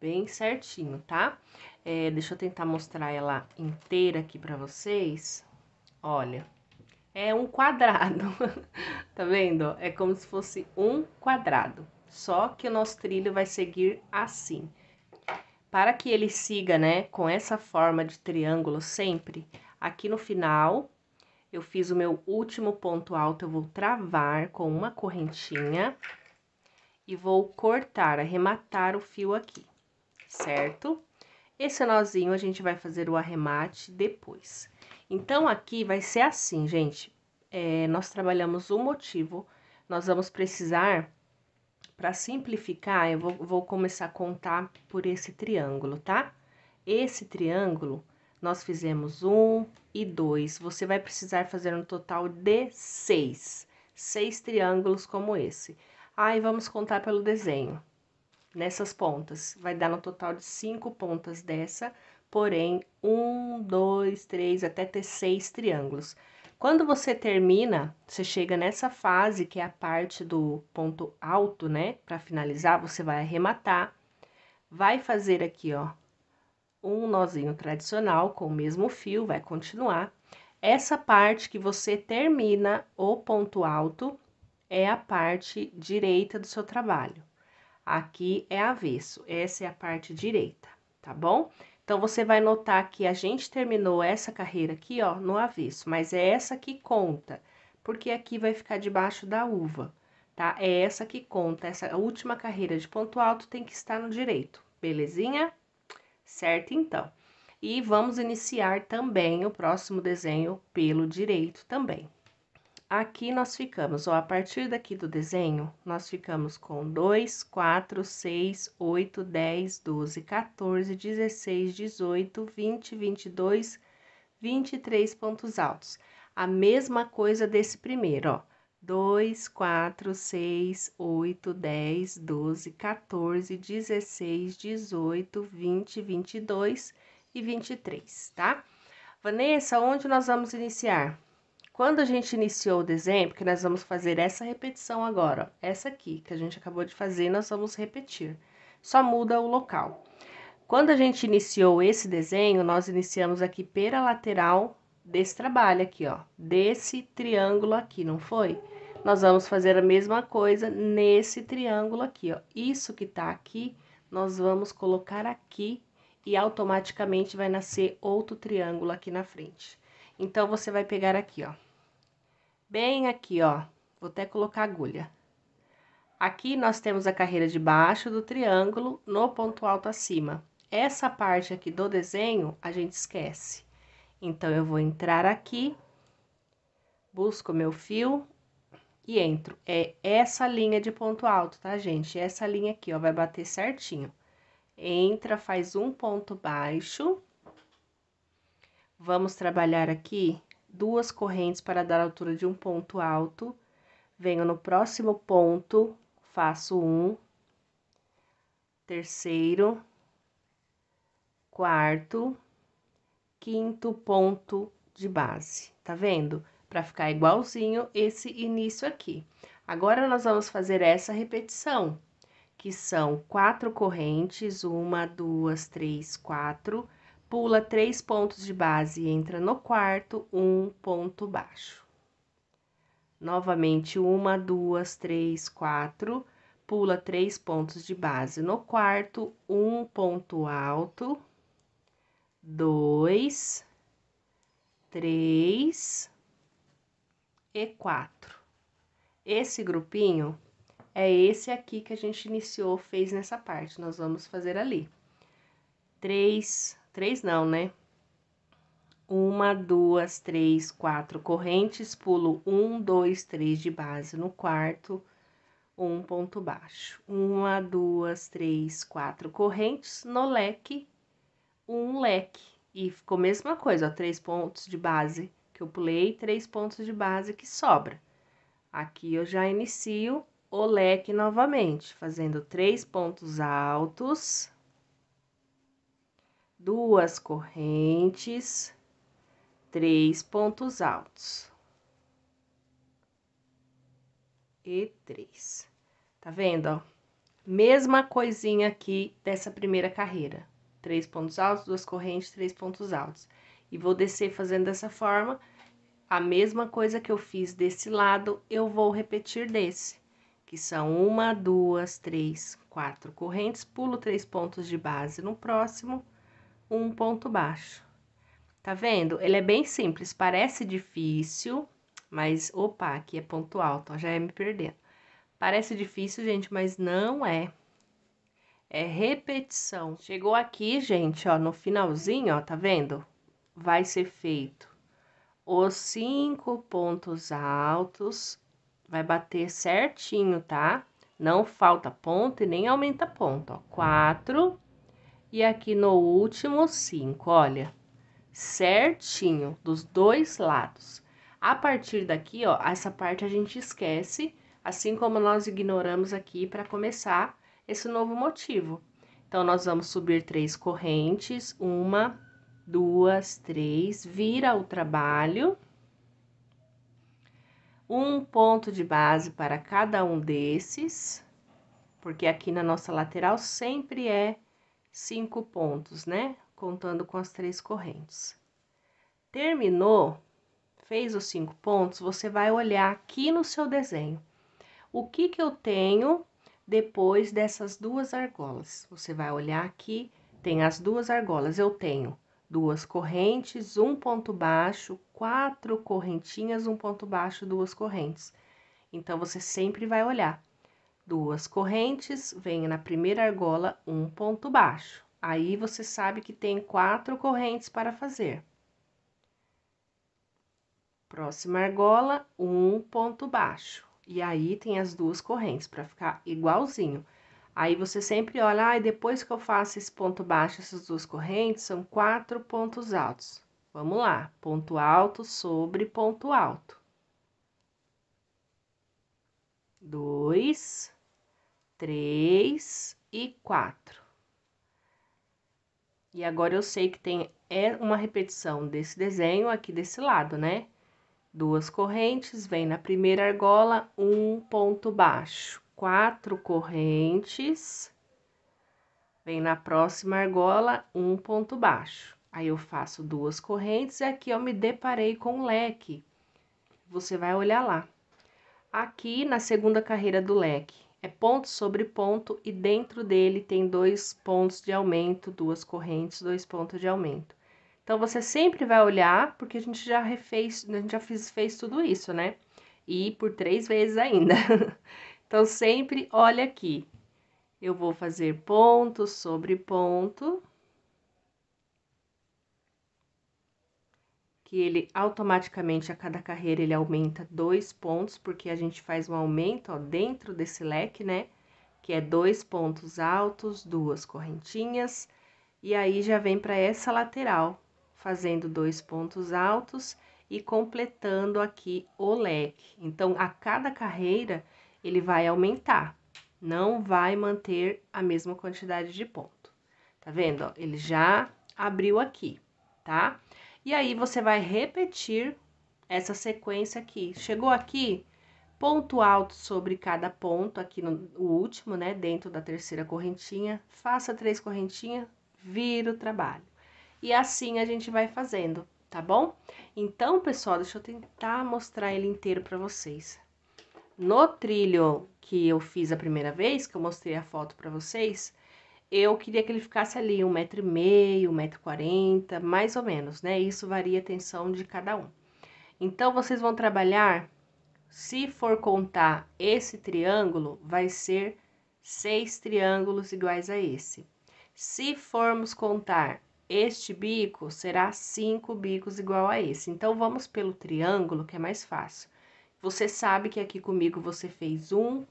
Bem certinho, tá? É, deixa eu tentar mostrar ela inteira aqui pra vocês. Olha, é um quadrado, tá vendo? É como se fosse um quadrado, só que o nosso trilho vai seguir assim. Para que ele siga, né, com essa forma de triângulo sempre, aqui no final eu fiz o meu último ponto alto, eu vou travar com uma correntinha e vou cortar, arrematar o fio aqui, certo? Esse nozinho a gente vai fazer o arremate depois. Então, aqui vai ser assim, gente. É, nós trabalhamos o um motivo, nós vamos precisar, para simplificar, eu vou, vou começar a contar por esse triângulo, tá? Esse triângulo nós fizemos um e dois. Você vai precisar fazer um total de seis. Seis triângulos como esse. Aí, ah, vamos contar pelo desenho. Nessas pontas, vai dar no total de cinco pontas dessa, porém, um, dois, três, até ter seis triângulos. Quando você termina, você chega nessa fase, que é a parte do ponto alto, né? Para finalizar, você vai arrematar, vai fazer aqui, ó, um nozinho tradicional com o mesmo fio, vai continuar. Essa parte que você termina o ponto alto é a parte direita do seu trabalho. Aqui é avesso, essa é a parte direita, tá bom? Então, você vai notar que a gente terminou essa carreira aqui, ó, no avesso, mas é essa que conta, porque aqui vai ficar debaixo da uva, tá? É essa que conta, essa última carreira de ponto alto tem que estar no direito, belezinha? certo então? E vamos iniciar também o próximo desenho pelo direito também. Aqui nós ficamos, ó, a partir daqui do desenho, nós ficamos com 2, 4, 6, 8, 10, 12, 14, 16, 18, 20, 22, 23 pontos altos. A mesma coisa desse primeiro, ó. 2, 4, 6, 8, 10, 12, 14, 16, 18, 20, 22 e 23, tá? Vanessa, onde nós vamos iniciar? Quando a gente iniciou o desenho, que nós vamos fazer essa repetição agora, ó, essa aqui que a gente acabou de fazer, nós vamos repetir, só muda o local. Quando a gente iniciou esse desenho, nós iniciamos aqui pela lateral desse trabalho aqui, ó, desse triângulo aqui, não foi? Não foi? nós vamos fazer a mesma coisa nesse triângulo aqui, ó. Isso que tá aqui, nós vamos colocar aqui e automaticamente vai nascer outro triângulo aqui na frente. Então, você vai pegar aqui, ó. Bem aqui, ó. Vou até colocar agulha. Aqui, nós temos a carreira de baixo do triângulo no ponto alto acima. Essa parte aqui do desenho, a gente esquece. Então, eu vou entrar aqui, busco meu fio, e entro. É essa linha de ponto alto, tá, gente? Essa linha aqui, ó, vai bater certinho. Entra, faz um ponto baixo. Vamos trabalhar aqui duas correntes para dar a altura de um ponto alto. Venho no próximo ponto, faço um, terceiro, quarto, quinto ponto de base, tá vendo? para ficar igualzinho esse início aqui. Agora, nós vamos fazer essa repetição, que são quatro correntes, uma, duas, três, quatro, pula três pontos de base e entra no quarto, um ponto baixo. Novamente, uma, duas, três, quatro, pula três pontos de base no quarto, um ponto alto, dois, três, e 4. Esse grupinho é esse aqui que a gente iniciou, fez nessa parte. Nós vamos fazer ali. Três, três não, né? Uma, duas, três, quatro correntes, pulo um, dois, três de base no quarto, um ponto baixo. Uma, duas, três, quatro correntes no leque, um leque. E ficou a mesma coisa, ó, três pontos de base que eu pulei três pontos de base que sobra. Aqui eu já inicio o leque novamente, fazendo três pontos altos, duas correntes, três pontos altos. E três. Tá vendo, ó? Mesma coisinha aqui dessa primeira carreira. Três pontos altos, duas correntes, três pontos altos e vou descer fazendo dessa forma. A mesma coisa que eu fiz desse lado, eu vou repetir desse, que são uma, duas, três, quatro correntes, pulo três pontos de base no próximo, um ponto baixo. Tá vendo? Ele é bem simples, parece difícil, mas opa, aqui é ponto alto, ó, já é me perdendo. Parece difícil, gente, mas não é. É repetição. Chegou aqui, gente, ó, no finalzinho, ó, tá vendo? vai ser feito os cinco pontos altos, vai bater certinho, tá? Não falta ponto e nem aumenta ponto, ó. Quatro, e aqui no último, cinco, olha. Certinho, dos dois lados. A partir daqui, ó, essa parte a gente esquece, assim como nós ignoramos aqui para começar esse novo motivo. Então, nós vamos subir três correntes, uma, duas, três, vira o trabalho, um ponto de base para cada um desses, porque aqui na nossa lateral sempre é cinco pontos, né? Contando com as três correntes. Terminou, fez os cinco pontos, você vai olhar aqui no seu desenho. O que que eu tenho depois dessas duas argolas? Você vai olhar aqui, tem as duas argolas, eu tenho duas correntes, um ponto baixo, quatro correntinhas, um ponto baixo, duas correntes. Então, você sempre vai olhar. Duas correntes, vem na primeira argola, um ponto baixo. Aí, você sabe que tem quatro correntes para fazer. Próxima argola, um ponto baixo. E aí, tem as duas correntes, para ficar igualzinho. Aí você sempre olha, ah, depois que eu faço esse ponto baixo, essas duas correntes, são quatro pontos altos. Vamos lá, ponto alto sobre ponto alto. Dois, três e quatro. E agora eu sei que tem é uma repetição desse desenho aqui desse lado, né? Duas correntes, vem na primeira argola, um ponto baixo quatro correntes, vem na próxima argola um ponto baixo. Aí eu faço duas correntes e aqui eu me deparei com um leque. Você vai olhar lá. Aqui na segunda carreira do leque é ponto sobre ponto e dentro dele tem dois pontos de aumento, duas correntes, dois pontos de aumento. Então você sempre vai olhar, porque a gente já refez, a gente já fez, fez tudo isso, né? E por três vezes ainda. Então, sempre olha aqui. Eu vou fazer ponto sobre ponto. Que ele automaticamente, a cada carreira, ele aumenta dois pontos, porque a gente faz um aumento, ó, dentro desse leque, né? Que é dois pontos altos, duas correntinhas. E aí, já vem para essa lateral, fazendo dois pontos altos e completando aqui o leque. Então, a cada carreira ele vai aumentar, não vai manter a mesma quantidade de ponto. Tá vendo? Ó, ele já abriu aqui, tá? E aí você vai repetir essa sequência aqui. Chegou aqui, ponto alto sobre cada ponto, aqui no o último, né, dentro da terceira correntinha, faça três correntinhas, vira o trabalho. E assim a gente vai fazendo, tá bom? Então, pessoal, deixa eu tentar mostrar ele inteiro para vocês no trilho que eu fiz a primeira vez, que eu mostrei a foto para vocês, eu queria que ele ficasse ali um metro e meio, um metro quarenta, mais ou menos, né? Isso varia a tensão de cada um. Então, vocês vão trabalhar, se for contar esse triângulo, vai ser seis triângulos iguais a esse. Se formos contar este bico, será cinco bicos igual a esse. Então, vamos pelo triângulo, que é mais fácil. Você sabe que aqui comigo você fez um,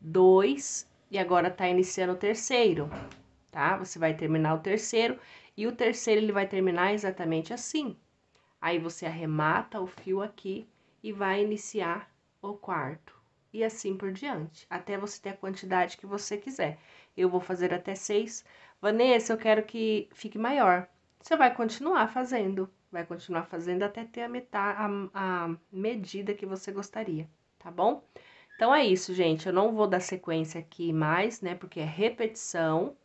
dois e agora tá iniciando o terceiro, tá? Você vai terminar o terceiro e o terceiro ele vai terminar exatamente assim. Aí você arremata o fio aqui e vai iniciar o quarto. E assim por diante, até você ter a quantidade que você quiser. Eu vou fazer até seis. Vanessa, eu quero que fique maior. Você vai continuar fazendo. Vai continuar fazendo até ter a, metade, a, a medida que você gostaria, tá bom? Então é isso, gente. Eu não vou dar sequência aqui mais, né? Porque é repetição.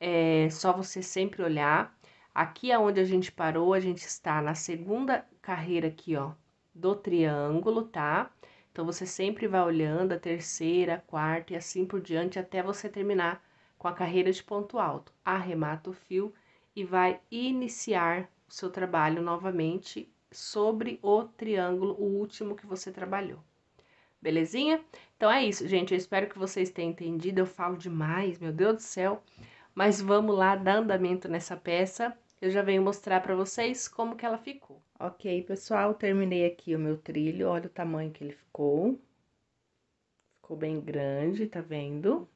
É só você sempre olhar. Aqui é onde a gente parou, a gente está na segunda carreira aqui, ó, do triângulo, tá? Então você sempre vai olhando a terceira, a quarta e assim por diante até você terminar com a carreira de ponto alto. Arremata o fio e vai iniciar seu trabalho novamente sobre o triângulo, o último que você trabalhou. Belezinha? Então é isso, gente. Eu espero que vocês tenham entendido. Eu falo demais, meu Deus do céu. Mas vamos lá dar andamento nessa peça. Eu já venho mostrar para vocês como que ela ficou. Ok, pessoal, terminei aqui o meu trilho. Olha o tamanho que ele ficou. Ficou bem grande, tá vendo?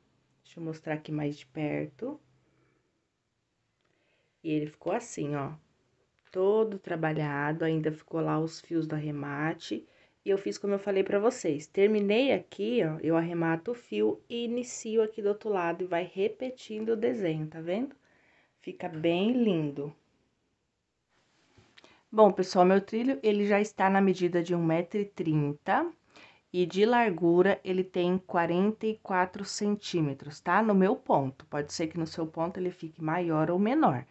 Deixa eu mostrar aqui mais de perto. E ele ficou assim, ó todo trabalhado, ainda ficou lá os fios do arremate. E eu fiz como eu falei para vocês. Terminei aqui, ó, eu arremato o fio e inicio aqui do outro lado e vai repetindo o desenho, tá vendo? Fica bem lindo. Bom, pessoal, meu trilho, ele já está na medida de 1,30m e de largura ele tem 44 centímetros, tá? No meu ponto, pode ser que no seu ponto ele fique maior ou menor.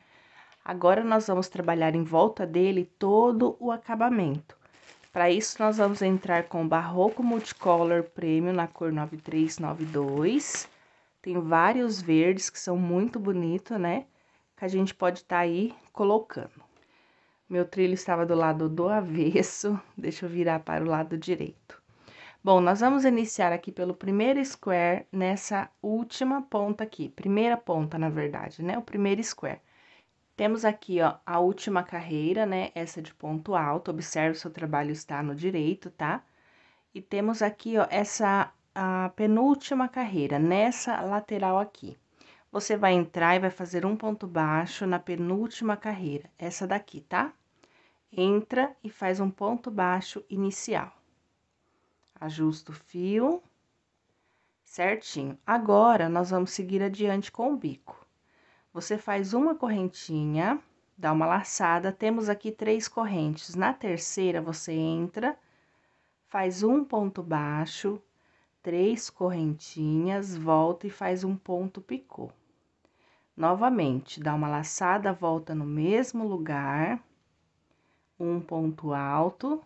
Agora nós vamos trabalhar em volta dele todo o acabamento. Para isso, nós vamos entrar com Barroco Multicolor Premium na cor 9392. Tem vários verdes que são muito bonitos, né? Que a gente pode estar tá aí colocando. Meu trilho estava do lado do avesso, deixa eu virar para o lado direito. Bom, nós vamos iniciar aqui pelo primeiro square nessa última ponta aqui, primeira ponta, na verdade, né? O primeiro square. Temos aqui, ó, a última carreira, né? Essa de ponto alto, observe se o trabalho está no direito, tá? E temos aqui, ó, essa a penúltima carreira, nessa lateral aqui. Você vai entrar e vai fazer um ponto baixo na penúltima carreira, essa daqui, tá? Entra e faz um ponto baixo inicial. Ajusta o fio. Certinho. Agora, nós vamos seguir adiante com o bico. Você faz uma correntinha, dá uma laçada, temos aqui três correntes. Na terceira, você entra, faz um ponto baixo, três correntinhas, volta e faz um ponto picô. Novamente, dá uma laçada, volta no mesmo lugar, um ponto alto,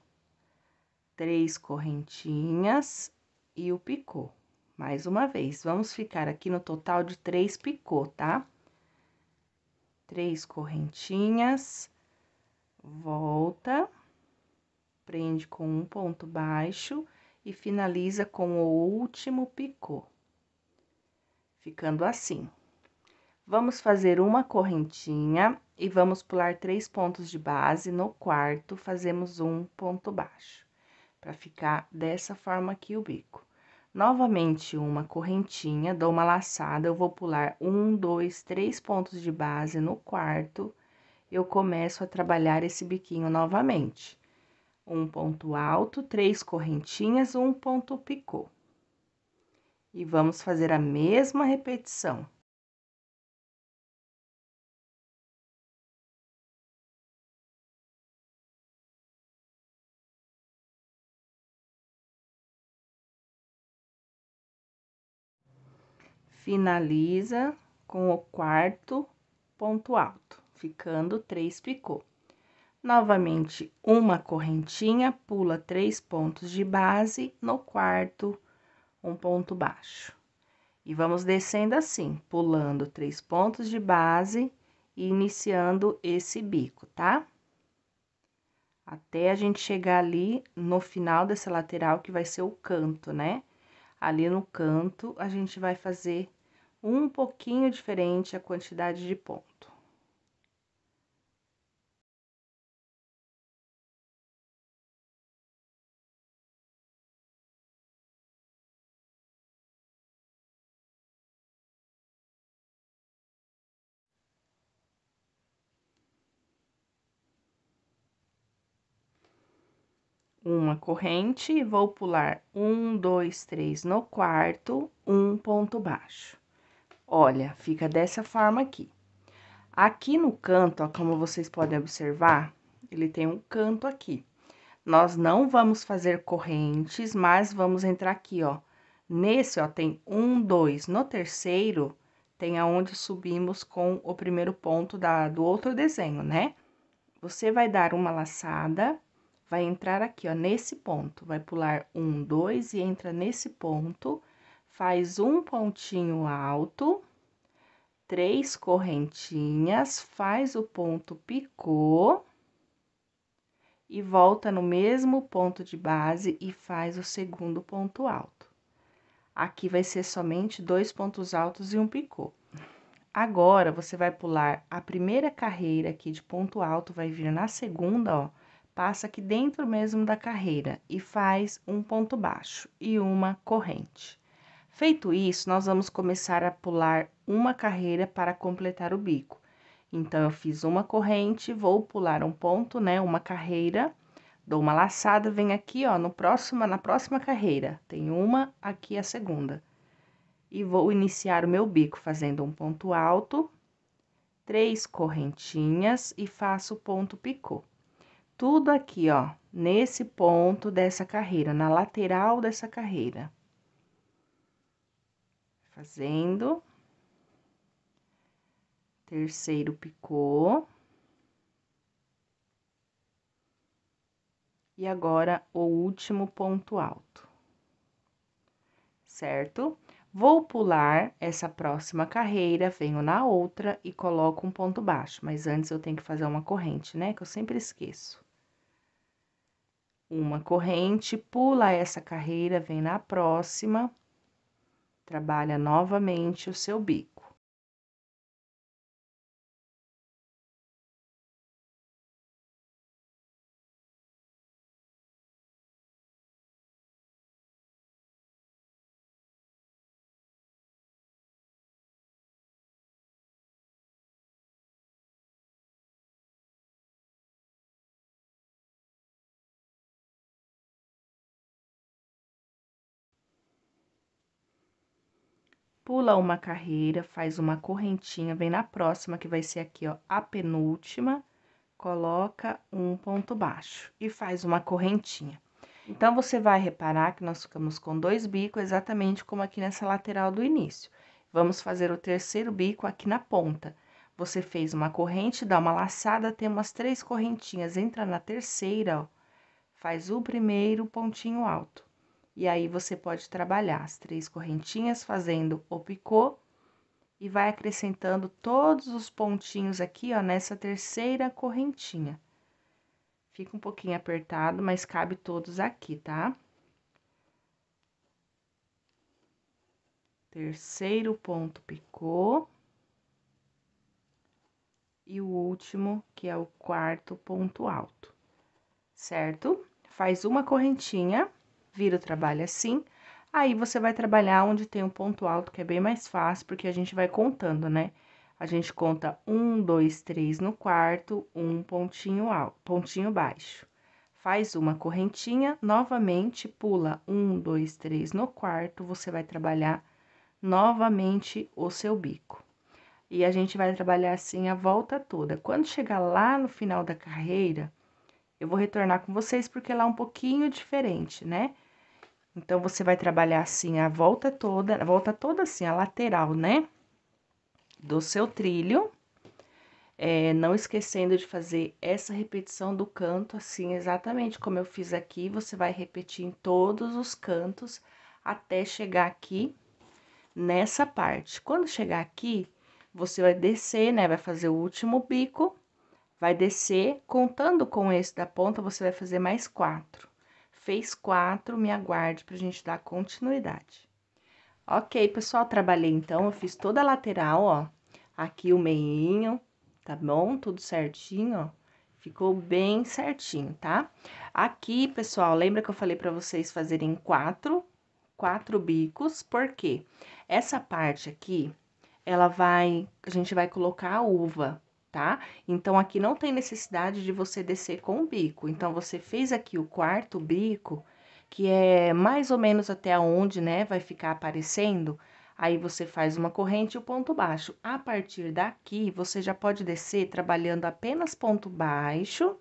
três correntinhas e o picô. Mais uma vez, vamos ficar aqui no total de três picô, tá? três correntinhas, volta, prende com um ponto baixo e finaliza com o último picô, ficando assim. Vamos fazer uma correntinha e vamos pular três pontos de base, no quarto fazemos um ponto baixo, para ficar dessa forma aqui o bico. Novamente uma correntinha, dou uma laçada, eu vou pular um, dois, três pontos de base no quarto, eu começo a trabalhar esse biquinho novamente. Um ponto alto, três correntinhas, um ponto picô. E vamos fazer a mesma repetição. finaliza com o quarto ponto alto, ficando três picô. Novamente, uma correntinha, pula três pontos de base, no quarto, um ponto baixo. E vamos descendo assim, pulando três pontos de base e iniciando esse bico, tá? Até a gente chegar ali no final dessa lateral, que vai ser o canto, né? Ali no canto, a gente vai fazer um pouquinho diferente a quantidade de pontos. uma corrente e vou pular um, dois, três no quarto, um ponto baixo. Olha, fica dessa forma aqui. Aqui no canto, ó, como vocês podem observar, ele tem um canto aqui. Nós não vamos fazer correntes, mas vamos entrar aqui, ó. Nesse, ó, tem um, dois. No terceiro, tem aonde subimos com o primeiro ponto da, do outro desenho, né? Você vai dar uma laçada vai entrar aqui, ó, nesse ponto, vai pular um, dois e entra nesse ponto, faz um pontinho alto, três correntinhas, faz o ponto picô e volta no mesmo ponto de base e faz o segundo ponto alto. Aqui vai ser somente dois pontos altos e um picô. Agora, você vai pular a primeira carreira aqui de ponto alto, vai vir na segunda, ó, passa aqui dentro mesmo da carreira e faz um ponto baixo e uma corrente. Feito isso, nós vamos começar a pular uma carreira para completar o bico. Então, eu fiz uma corrente, vou pular um ponto, né, uma carreira, dou uma laçada, vem aqui, ó, no próximo, na próxima carreira, tem uma, aqui a segunda. E vou iniciar o meu bico fazendo um ponto alto, três correntinhas e faço ponto picô tudo aqui, ó, nesse ponto dessa carreira, na lateral dessa carreira. Fazendo. Terceiro picô. E agora, o último ponto alto. Certo? Vou pular essa próxima carreira, venho na outra e coloco um ponto baixo. Mas antes eu tenho que fazer uma corrente, né? Que eu sempre esqueço uma corrente, pula essa carreira, vem na próxima, trabalha novamente o seu bico. pula uma carreira, faz uma correntinha, vem na próxima, que vai ser aqui, ó, a penúltima, coloca um ponto baixo e faz uma correntinha. Então, você vai reparar que nós ficamos com dois bicos, exatamente como aqui nessa lateral do início. Vamos fazer o terceiro bico aqui na ponta. Você fez uma corrente, dá uma laçada, tem umas três correntinhas, entra na terceira, ó, faz o primeiro pontinho alto e aí você pode trabalhar as três correntinhas fazendo o picô e vai acrescentando todos os pontinhos aqui, ó, nessa terceira correntinha. Fica um pouquinho apertado, mas cabe todos aqui, tá? Terceiro ponto picô. E o último, que é o quarto ponto alto, certo? Faz uma correntinha vira o trabalho assim. Aí você vai trabalhar onde tem um ponto alto, que é bem mais fácil, porque a gente vai contando, né? A gente conta um, dois, três no quarto, um pontinho alto, pontinho baixo. Faz uma correntinha, novamente pula um, dois, três no quarto, você vai trabalhar novamente o seu bico. E a gente vai trabalhar assim a volta toda. Quando chegar lá no final da carreira, eu vou retornar com vocês porque lá é um pouquinho diferente, né? Então, você vai trabalhar assim a volta toda, a volta toda assim, a lateral, né? Do seu trilho. É, não esquecendo de fazer essa repetição do canto, assim, exatamente como eu fiz aqui. Você vai repetir em todos os cantos até chegar aqui nessa parte. Quando chegar aqui, você vai descer, né? Vai fazer o último bico Vai descer, contando com esse da ponta, você vai fazer mais quatro. Fez quatro, me aguarde pra gente dar continuidade. Ok, pessoal, trabalhei então, eu fiz toda a lateral, ó. Aqui o meinho, tá bom? Tudo certinho, ó. Ficou bem certinho, tá? Aqui, pessoal, lembra que eu falei pra vocês fazerem quatro, quatro bicos, porque Essa parte aqui, ela vai, a gente vai colocar a uva, tá? Então, aqui não tem necessidade de você descer com o bico. Então, você fez aqui o quarto bico, que é mais ou menos até onde, né, vai ficar aparecendo. Aí, você faz uma corrente e o ponto baixo. A partir daqui, você já pode descer trabalhando apenas ponto baixo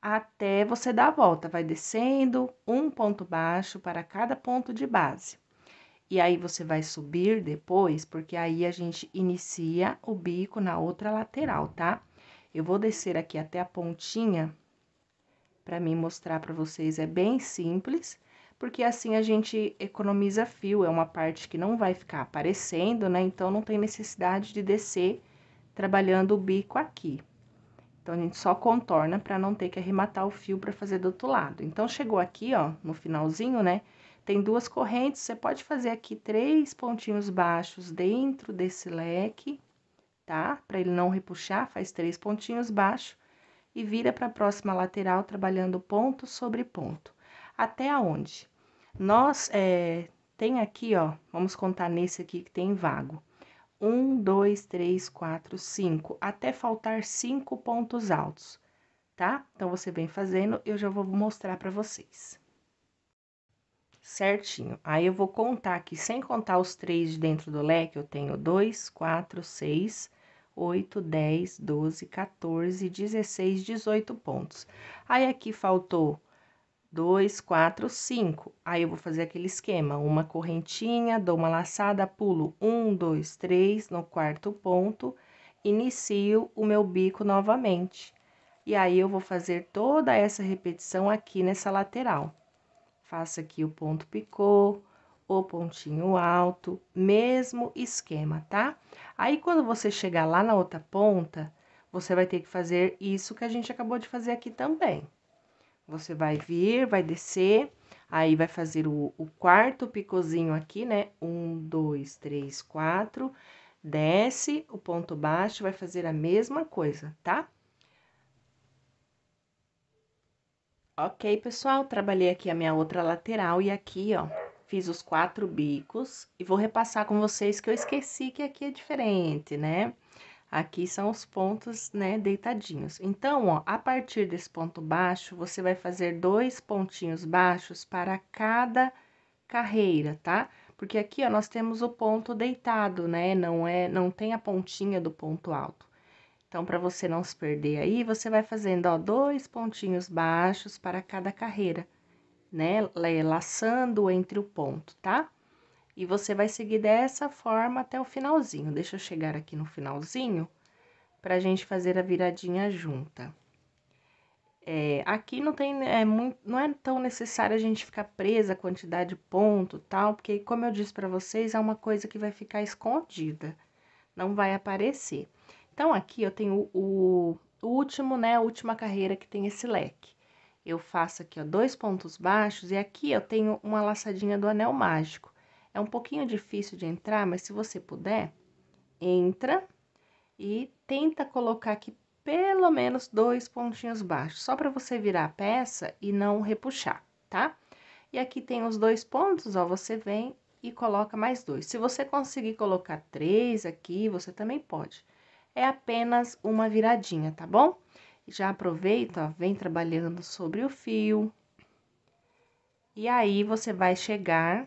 até você dar a volta. Vai descendo um ponto baixo para cada ponto de base. E aí você vai subir depois, porque aí a gente inicia o bico na outra lateral, tá? Eu vou descer aqui até a pontinha para mim mostrar para vocês, é bem simples, porque assim a gente economiza fio, é uma parte que não vai ficar aparecendo, né? Então, não tem necessidade de descer trabalhando o bico aqui. Então, a gente só contorna para não ter que arrematar o fio para fazer do outro lado. Então, chegou aqui, ó, no finalzinho, né? Tem duas correntes, você pode fazer aqui três pontinhos baixos dentro desse leque, tá? Para ele não repuxar, faz três pontinhos baixos e vira para a próxima lateral, trabalhando ponto sobre ponto. Até aonde? Nós, é, tem aqui, ó, vamos contar nesse aqui que tem vago. Um, dois, três, quatro, cinco, até faltar cinco pontos altos, tá? Então, você vem fazendo, eu já vou mostrar para vocês certinho. Aí eu vou contar aqui, sem contar os três de dentro do leque, eu tenho dois, quatro, seis, oito, dez, doze, quatorze, dezesseis, dezoito pontos. Aí aqui faltou dois, quatro, cinco. Aí eu vou fazer aquele esquema, uma correntinha, dou uma laçada, pulo um, dois, três no quarto ponto, inicio o meu bico novamente. E aí, eu vou fazer toda essa repetição aqui nessa lateral. Faça aqui o ponto picô, o pontinho alto, mesmo esquema, tá? Aí, quando você chegar lá na outra ponta, você vai ter que fazer isso que a gente acabou de fazer aqui também. Você vai vir, vai descer, aí vai fazer o, o quarto picôzinho aqui, né? Um, dois, três, quatro, desce, o ponto baixo, vai fazer a mesma coisa, tá? Ok, pessoal, trabalhei aqui a minha outra lateral e aqui, ó, fiz os quatro bicos e vou repassar com vocês que eu esqueci que aqui é diferente, né? Aqui são os pontos, né, deitadinhos. Então, ó, a partir desse ponto baixo, você vai fazer dois pontinhos baixos para cada carreira, tá? Porque aqui, ó, nós temos o ponto deitado, né? Não é, não tem a pontinha do ponto alto. Então, para você não se perder aí, você vai fazendo, ó, dois pontinhos baixos para cada carreira, né? Laçando entre o ponto, tá? E você vai seguir dessa forma até o finalzinho. Deixa eu chegar aqui no finalzinho para a gente fazer a viradinha junta. É, aqui não tem, é muito, não é tão necessário a gente ficar presa a quantidade de ponto tal, porque como eu disse para vocês, é uma coisa que vai ficar escondida, não vai aparecer. Então, aqui eu tenho o, o último, né, a última carreira que tem esse leque. Eu faço aqui, ó, dois pontos baixos e aqui eu tenho uma laçadinha do anel mágico. É um pouquinho difícil de entrar, mas se você puder, entra e tenta colocar aqui pelo menos dois pontinhos baixos, só para você virar a peça e não repuxar, tá? E aqui tem os dois pontos, ó, você vem e coloca mais dois. Se você conseguir colocar três aqui, você também pode é apenas uma viradinha, tá bom? Já aproveita, ó, vem trabalhando sobre o fio. E aí, você vai chegar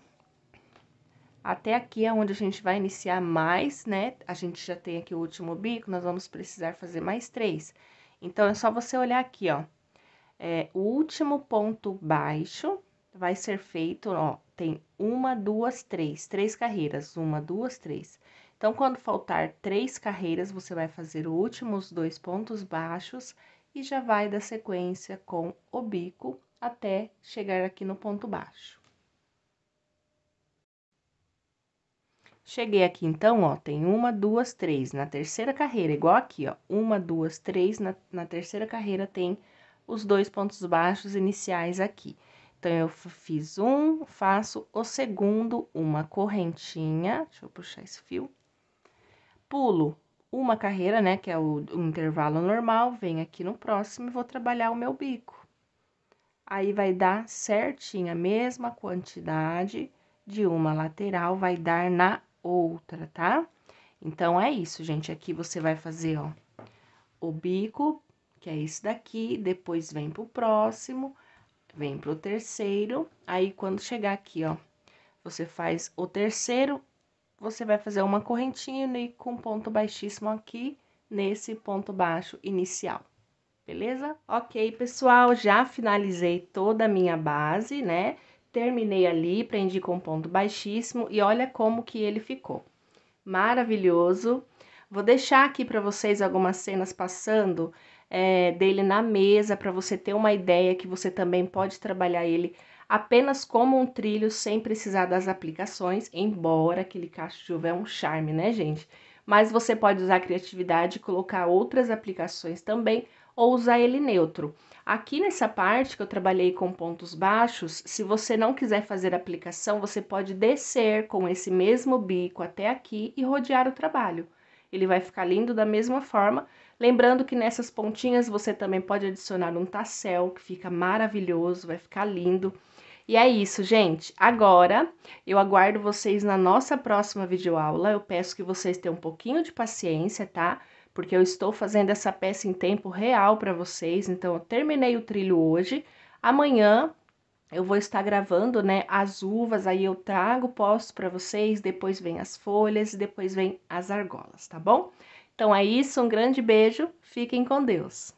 até aqui é onde a gente vai iniciar mais, né? A gente já tem aqui o último bico, nós vamos precisar fazer mais três. Então, é só você olhar aqui, ó. É, o último ponto baixo vai ser feito, ó, tem uma, duas, três, três carreiras, uma, duas, três. Então, quando faltar três carreiras, você vai fazer o último os dois pontos baixos e já vai da sequência com o bico até chegar aqui no ponto baixo. Cheguei aqui, então, ó, tem uma, duas, três. Na terceira carreira, igual aqui, ó, uma, duas, três. Na, na terceira carreira tem os dois pontos baixos iniciais aqui. Então, eu fiz um, faço o segundo, uma correntinha, deixa eu puxar esse fio, pulo uma carreira, né, que é o, o intervalo normal, venho aqui no próximo e vou trabalhar o meu bico. Aí vai dar certinho a mesma quantidade de uma lateral vai dar na outra, tá? Então, é isso, gente. Aqui você vai fazer, ó, o bico, que é esse daqui, depois vem pro próximo, vem pro terceiro. Aí, quando chegar aqui, ó, você faz o terceiro você vai fazer uma correntinha e com ponto baixíssimo aqui nesse ponto baixo inicial. Beleza? Ok, pessoal, já finalizei toda a minha base, né? Terminei ali, prendi com ponto baixíssimo e olha como que ele ficou. Maravilhoso! Vou deixar aqui para vocês algumas cenas passando é, dele na mesa, para você ter uma ideia que você também pode trabalhar ele apenas como um trilho sem precisar das aplicações, embora aquele cacho de uva é um charme, né, gente? Mas você pode usar a criatividade e colocar outras aplicações também ou usar ele neutro. Aqui nessa parte que eu trabalhei com pontos baixos, se você não quiser fazer aplicação, você pode descer com esse mesmo bico até aqui e rodear o trabalho. Ele vai ficar lindo da mesma forma. Lembrando que nessas pontinhas você também pode adicionar um tassel, que fica maravilhoso, vai ficar lindo. E é isso, gente. Agora eu aguardo vocês na nossa próxima videoaula. Eu peço que vocês tenham um pouquinho de paciência, tá? Porque eu estou fazendo essa peça em tempo real para vocês. Então, eu terminei o trilho hoje. Amanhã eu vou estar gravando, né, as uvas, aí eu trago, posto para vocês, depois vem as folhas e depois vem as argolas, tá bom? Então é isso, um grande beijo, fiquem com Deus.